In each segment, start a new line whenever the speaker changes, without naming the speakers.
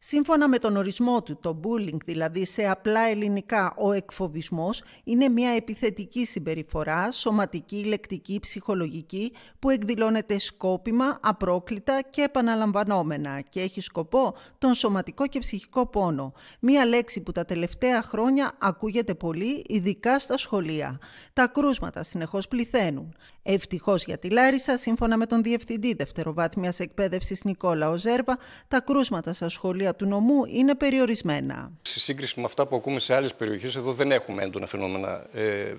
Σύμφωνα με τον ορισμό του, το bullying, δηλαδή σε απλά ελληνικά ο εκφοβισμός, είναι μια επιθετική συμπεριφορά, σωματική, λεκτική, ψυχολογική, που εκδηλώνεται σκόπιμα, απρόκλητα και επαναλαμβανόμενα και έχει σκοπό τον σωματικό και ψυχικό πόνο. Μια λέξη που τα τελευταία χρόνια ακούγεται πολύ, ειδικά στα σχολεία. Τα κρούσματα συνεχώς πληθαίνουν. Ευτυχώς για τη Λάρισα, σύμφωνα με τον Διευθυντή Δευτεροβάθμιας Εκπαίδευσης Νικόλα Οζέρβα, τα κρούσματα στα σχολεία του νομού είναι περιορισμένα.
Σε σύγκριση με αυτά που ακούμε σε άλλες περιοχές, εδώ δεν έχουμε έντονα φαινόμενα ε, ε,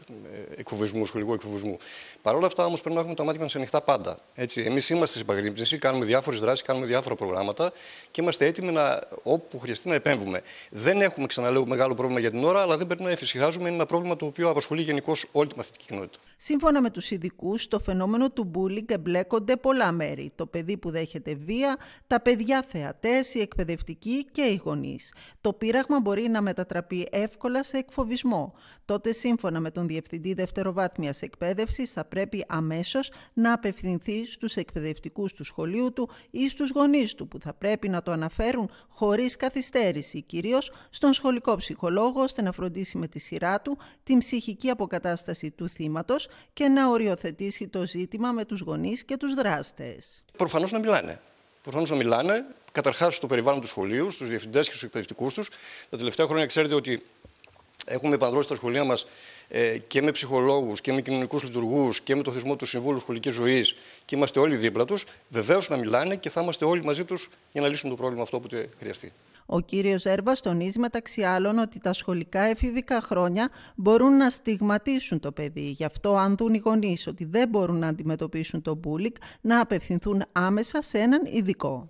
εκφοβισμού, σχολικού εκφοβισμού. Παρ' όλα αυτά, όμως, πρέπει να έχουμε τα μάτια μας ανοιχτά πάντα. Εμείς είμαστε στην παγκρύπνηση, κάνουμε διάφορες δράσεις, κάνουμε διάφορα προγράμματα και είμαστε έτοιμοι να, όπου χρειαστεί να επέμβουμε. Δεν έχουμε, ξαναλέω, μεγάλο πρόβλημα για την ώρα, αλλά δεν πρέπει να εφησυχάζουμε. Είναι ένα πρόβλημα το οποίο απασχολεί γενικώς όλη τη μαθητική κοινότητα.
Σύμφωνα με τους ειδικούς, στο φαινόμενο του μπούλινγκ εμπλέκονται πολλά μέρη. Το παιδί που δέχεται βία, τα παιδιά θεατές, οι εκπαιδευτικοί και οι γονείς. Το πείραγμα μπορεί να μετατραπεί εύκολα σε εκφοβισμό. Τότε, σύμφωνα με τον Διευθυντή Δευτεροβάθμιας Εκπαίδευσης, θα πρέπει αμέσως να απευθυνθεί στους εκπαιδευτικούς του σχολείου του ή στους γονείς του, που θα πρέπει να το αναφέρουν χωρίς καθυστέρηση, κυρίως στον σχολικό ψυχολόγο, ώστε να φροντίσει με τη σειρά του την ψυχική αποκατάσταση του θύματος, και να οριοθετήσει το ζήτημα με τους γονείς και τους δράστες.
Προφανώς να μιλάνε. Προφανώς να μιλάνε, καταρχάς στο περιβάλλον του σχολείου, στους διευθυντές και στους εκπαιδευτικούς τους. Τα τελευταία χρόνια ξέρετε ότι έχουμε επανδρώσει τα σχολεία μας ε, και με ψυχολόγους και με κοινωνικούς λειτουργούς και με το θεσμό του Συμβούλου Σχολικής Ζωής και είμαστε όλοι δίπλα τους. Βεβαίως να μιλάνε και θα είμαστε όλοι μαζί τους για να λύσουμε το πρόβλημα αυτό που χρειαστεί.
Ο κύριος Έρβας τονίζει μεταξύ άλλων ότι τα σχολικά εφηβικά χρόνια μπορούν να στιγματίσουν το παιδί. Γι' αυτό αν δουν οι γονείς ότι δεν μπορούν να αντιμετωπίσουν το μπούλικ, να απευθυνθούν άμεσα σε έναν ειδικό.